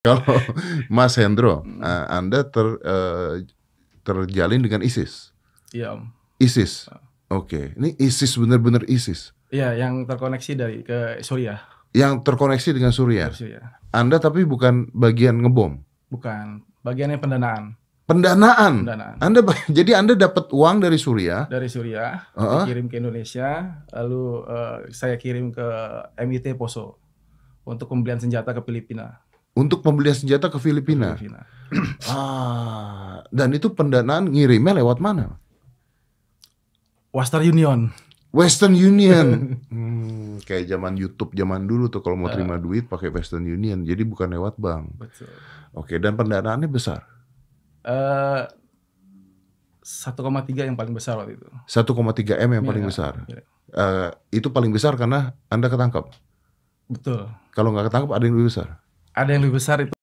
Kalau Mas Hendro, hmm. eh, Anda ter, eh, terjalin dengan ISIS. Iya Om. ISIS. Ah. Oke, okay. ini ISIS benar-benar ISIS. Iya, yang terkoneksi dari ke Suriah. Yang terkoneksi dengan Suriah. Suriah. Anda tapi bukan bagian ngebom. Bukan, bagiannya pendanaan. Pendanaan. pendanaan. Anda jadi Anda dapat uang dari Suriah. Dari Suriah, uh -huh. dikirim ke Indonesia, lalu uh, saya kirim ke MIT Poso untuk pembelian senjata ke Filipina untuk pembelian senjata ke Filipina. Filipina. ah, dan itu pendanaan ngirimnya lewat mana? Western Union. Western Union. hmm, kayak zaman YouTube zaman dulu tuh kalau mau ah. terima duit pakai Western Union. Jadi bukan lewat bank. Betul. Oke, dan pendanaannya besar. Eh uh, 1,3 yang paling besar waktu itu. 1,3 M yang ya, paling iya, besar. Ya. Uh, itu paling besar karena Anda ketangkap. Betul. Kalau nggak ketangkap ada yang lebih besar ada yang lebih besar itu